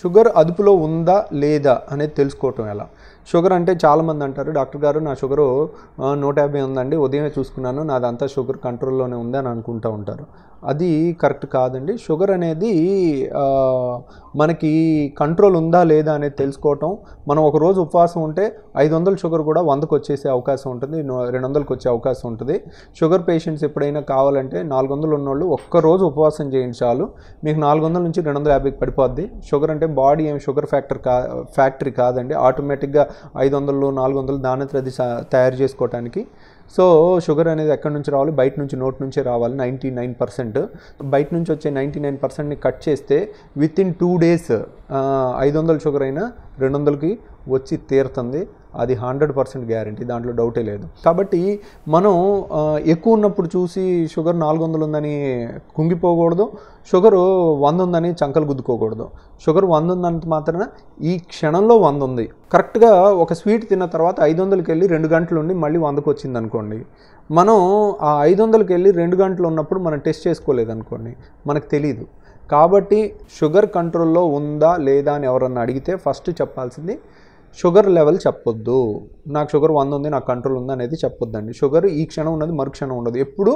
sugar అదుపులో ఉందా లేదా అనేది తెలుసుకోవటం ఎలా షుగర్ అంటే చాలామంది అంటారు డాక్టర్ గారు నా షుగరు నూట యాభై ఉందండి ఉదయమే చూసుకున్నాను నాదంతా షుగర్ కంట్రోల్లోనే ఉంది అని అనుకుంటూ ఉంటారు అది కరెక్ట్ కాదండి షుగర్ అనేది మనకి కంట్రోల్ ఉందా లేదా అనేది తెలుసుకోవటం మనం ఒక రోజు ఉపవాసం ఉంటే ఐదు వందల షుగర్ కూడా వందకు వచ్చేసే అవకాశం ఉంటుంది రెండు వందలకు వచ్చే అవకాశం ఉంటుంది షుగర్ పేషెంట్స్ ఎప్పుడైనా కావాలంటే నాలుగు వందలు ఉన్నోళ్ళు ఒక్కరోజు ఉపవాసం చేయించాలి మీకు నాలుగు వందల నుంచి రెండు వందల యాభైకి పడిపోద్ది షుగర్ ఎందుకంటే బాడీ ఏం షుగర్ ఫ్యాక్టర్ కా ఫ్యాక్టరీ కాదండి ఆటోమేటిక్గా ఐదు వందలు నాలుగు వందలు దానంతర తయారు చేసుకోవటానికి సో షుగర్ అనేది ఎక్కడి నుంచి రావాలి బయట నుంచి నోట్ నుంచే రావాలి నైంటీ నైన్ పర్సెంట్ బయట నుంచి వచ్చే నైంటీ నైన్ పర్సెంట్ని కట్ చేస్తే విత్ ఇన్ టూ డేస్ ఐదు వందల షుగర్ అయినా రెండు వందలకి వచ్చి తీరుతుంది అది హండ్రెడ్ పర్సెంట్ గ్యారంటీ దాంట్లో డౌటే లేదు కాబట్టి మనం ఎక్కువ ఉన్నప్పుడు చూసి షుగర్ నాలుగు వందలు ఉందని కుంగిపోకూడదు షుగర్ వంద ఉందని చంకలు గుద్దుకోకూడదు షుగర్ వంద ఉందంత మాత్రాన ఈ క్షణంలో వంద ఉంది కరెక్ట్గా ఒక స్వీట్ తిన్న తర్వాత ఐదు వందలకి వెళ్ళి రెండు గంటలు ఉండి మళ్ళీ వందకు వచ్చింది అనుకోండి మనం ఆ ఐదు వందలకి వెళ్ళి రెండు గంటలు ఉన్నప్పుడు మనం టెస్ట్ చేసుకోలేదు అనుకోండి మనకు తెలియదు కాబట్టి షుగర్ కంట్రోల్లో ఉందా లేదా అని ఎవరన్నా అడిగితే ఫస్ట్ చెప్పాల్సింది షుగర్ లెవెల్ చెప్పొద్దు నాకు షుగర్ వంద ఉంది నాకు కంట్రోల్ ఉంది అనేది చెప్పొద్దండి షుగర్ ఈ క్షణం ఉన్నది మరు క్షణం ఉండదు ఎప్పుడు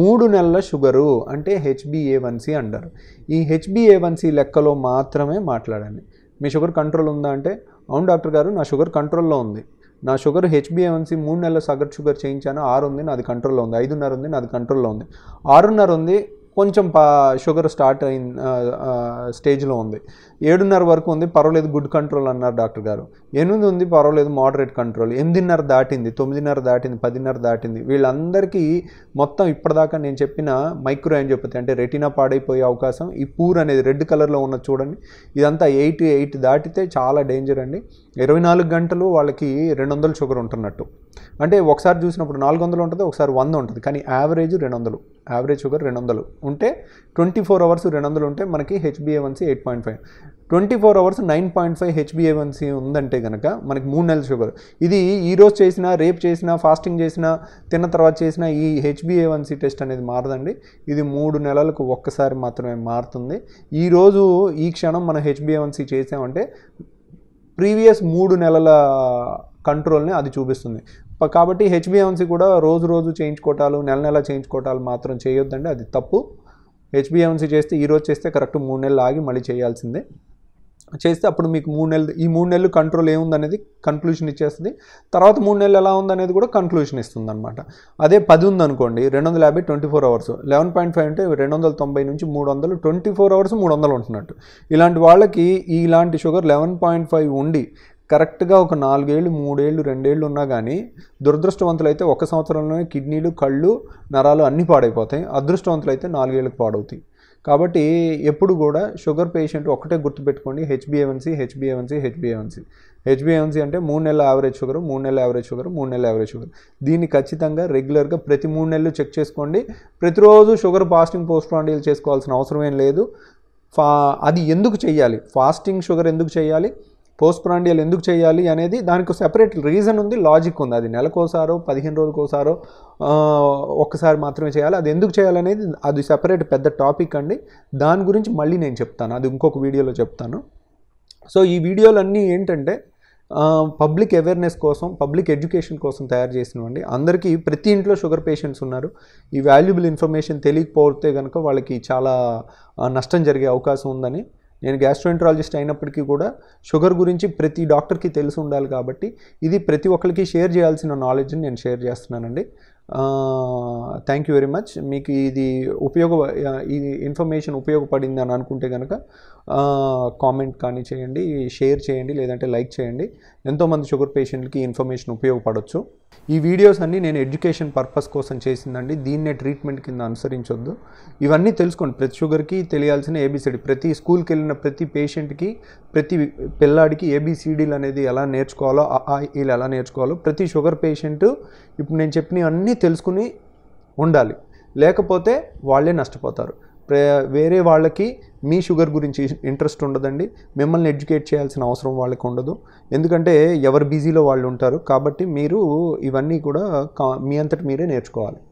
మూడు నెలల షుగరు అంటే హెచ్బిఏవన్సీ అంటారు ఈ హెచ్బిఏవన్సీ లెక్కలో మాత్రమే మాట్లాడండి మీ షుగర్ కంట్రోల్ ఉందా అంటే అవును డాక్టర్ గారు నా షుగర్ కంట్రోల్లో ఉంది నా షుగర్ హెచ్బిఏవన్సీ మూడు నెలల సగటు షుగర్ చేయించాను ఆరు ఉంది నాది కంట్రోల్లో ఉంది ఐదున్నర ఉంది నాది కంట్రోల్లో ఉంది ఆరున్నర ఉంది కొంచెం పా షుగర్ స్టార్ట్ అయిన స్టేజ్లో ఉంది ఏడున్నర వరకు ఉంది పర్వాలేదు గుడ్ కంట్రోల్ అన్నారు డాక్టర్ గారు ఎనిమిది ఉంది పర్వాలేదు మోడరేట్ కంట్రోల్ ఎనిమిదిన్నర దాటింది తొమ్మిదిన్నర దాటింది పదిన్నర దాటింది వీళ్ళందరికీ మొత్తం ఇప్పటిదాకా నేను చెప్పిన మైక్రో యాంజియోపతి అంటే రెటీనా పాడైపోయే అవకాశం ఈ పూర్ అనేది రెడ్ కలర్లో ఉన్న చూడండి ఇదంతా ఎయిట్ ఎయిట్ దాటితే చాలా డేంజర్ అండి ఇరవై నాలుగు గంటలు వాళ్ళకి రెండు వందలు షుగర్ ఉంటున్నట్టు అంటే ఒకసారి చూసినప్పుడు నాలుగు వందలు ఉంటుంది ఒకసారి వంద ఉంటుంది కానీ యావరేజ్ రెండు వందలు యావరేజ్ షుగర్ రెండు వందలు ఉంటే ట్వంటీ ఫోర్ అవర్స్ రెండు వందలు ఉంటే మనకి H B A one C eight point five twenty four hours nine point five H B A one C ఉందంటే కనుక మనకి మూడు నెలల షుగర్ ఇది ఈరోజు చేసిన రేపు చేసినా ఫాస్టింగ్ చేసినా తిన్న తర్వాత చేసిన ఈ హెచ్బిఏవన్సీ టెస్ట్ అనేది మారదండి ఇది మూడు నెలలకు ఒక్కసారి మాత్రమే మారుతుంది ఈరోజు ఈ క్షణం మనం హెచ్బిఏవన్సీ చేసామంటే ప్రీవియస్ మూడు నెలల కంట్రోల్ని అది చూపిస్తుంది కాబట్టి హెచ్బిఎంసీ కూడా రోజు రోజు చేయించుకోవటాలు నెల నెల చేయించుకోవటాలు మాత్రం చేయొద్దండి అది తప్పు హెచ్బిఎంసి చేస్తే ఈరోజు చేస్తే కరెక్ట్ మూడు నెలలు ఆగి మళ్ళీ చేయాల్సిందే చేస్తే అప్పుడు మీకు మూడు నెలలు ఈ మూడు నెలలు కంట్రోల్ ఏముందనేది కన్క్లూషన్ ఇచ్చేస్తుంది తర్వాత మూడు నెలలు ఎలా ఉందనేది కూడా కన్క్లూషన్ ఇస్తుంది అనమాట అదే పది ఉందనుకోండి రెండు వందల యాభై twenty four hours eleven point five అంటే రెండు వందల తొంభై నుంచి మూడు వందలు ట్వంటీ ఫోర్ అవర్స్ మూడు వందలు ఉంటున్నట్టు ఇలాంటి వాళ్ళకి ఇలాంటి షుగర్ లెవెన్ పాయింట్ ఫైవ్ ఉండి కరెక్ట్గా ఒక నాలుగేళ్ళు మూడేళ్ళు రెండేళ్ళు ఉన్నా కానీ దురదృష్టవంతులైతే ఒక సంవత్సరంలోనే కిడ్నీలు కళ్ళు నరాలు అన్నీ పాడైపోతాయి అదృష్టవంతులైతే నాలుగేళ్ళకి పాడవుతాయి కాబట్టి ఎప్పుడు కూడా షుగర్ పేషెంట్ ఒకటే గుర్తుపెట్టుకోండి హెచ్బిఏవన్సీ హెచ్బిఎవన్సీ హెచ్బిఎవన్సీ హెచ్బిఎవన్సీ అంటే మూడు నెలల యావరేజ్ షుగర్ మూడు నెలల యావరేజ్ షుగర్ మూడు నెలల యావరేజ్ షుగర్ దీన్ని ఖచ్చితంగా రెగ్యులర్గా ప్రతి మూడు నెలలు చెక్ చేసుకోండి ప్రతిరోజు షుగర్ ఫాస్టింగ్ పోస్ట్ చేసుకోవాల్సిన అవసరం ఏం లేదు ఫా అది ఎందుకు చేయాలి ఫాస్టింగ్ షుగర్ ఎందుకు చేయాలి పోస్ట్ ప్రాండియల్ ఎందుకు చేయాలి అనేది దానికి సెపరేట్ రీజన్ ఉంది లాజిక్ ఉంది అది నెలకోసారో పదిహేను రోజులకోసారో ఒక్కసారి మాత్రమే చేయాలి అది ఎందుకు చేయాలనేది అది సెపరేట్ పెద్ద టాపిక్ అండి దాని గురించి మళ్ళీ నేను చెప్తాను అది ఇంకొక వీడియోలో చెప్తాను సో ఈ వీడియోలన్నీ ఏంటంటే పబ్లిక్ అవేర్నెస్ కోసం పబ్లిక్ ఎడ్యుకేషన్ కోసం తయారు చేసినవండి అందరికీ ప్రతి ఇంట్లో షుగర్ పేషెంట్స్ ఉన్నారు ఈ వాల్యుబుల్ ఇన్ఫర్మేషన్ తెలియకపోతే కనుక వాళ్ళకి చాలా నష్టం జరిగే అవకాశం ఉందని నేను గ్యాస్ట్రోఎంట్రాలజిస్ట్ అయినప్పటికీ కూడా షుగర్ గురించి ప్రతి డాక్టర్కి తెలిసి ఉండాలి కాబట్టి ఇది ప్రతి ఒక్కరికి షేర్ చేయాల్సిన నాలెడ్జ్ని నేను షేర్ చేస్తున్నానండి థ్యాంక్ యూ వెరీ మచ్ మీకు ఇది ఉపయోగ ఈ ఇన్ఫర్మేషన్ ఉపయోగపడింది అని అనుకుంటే కనుక కామెంట్ కానీ చేయండి షేర్ చేయండి లేదంటే లైక్ చేయండి ఎంతోమంది షుగర్ పేషెంట్కి ఇన్ఫర్మేషన్ ఉపయోగపడవచ్చు ఈ వీడియోస్ అన్నీ నేను ఎడ్యుకేషన్ పర్పస్ కోసం చేసిందండి దీన్నే ట్రీట్మెంట్ కింద అనుసరించొద్దు ఇవన్నీ తెలుసుకోండి ప్రతి షుగర్కి తెలియాల్సిన ఏబిసిడి ప్రతి స్కూల్కి వెళ్ళిన ప్రతి పేషెంట్కి ప్రతి పిల్లాడికి ఏబిసిడీలు అనేది ఎలా నేర్చుకోవాలో ఆఈలు ఎలా నేర్చుకోవాలో ప్రతి షుగర్ పేషెంట్ ఇప్పుడు నేను అన్నీ తెలుసుకుని ఉండాలి లేకపోతే వాళ్ళే నష్టపోతారు వేరే వాళ్ళకి మీ షుగర్ గురించి ఇంట్రెస్ట్ ఉండదండి మిమ్మల్ని ఎడ్యుకేట్ చేయాల్సిన అవసరం వాళ్ళకి ఉండదు ఎందుకంటే ఎవరు బిజీలో వాళ్ళు ఉంటారు కాబట్టి మీరు ఇవన్నీ కూడా మీ అంతటి మీరే నేర్చుకోవాలి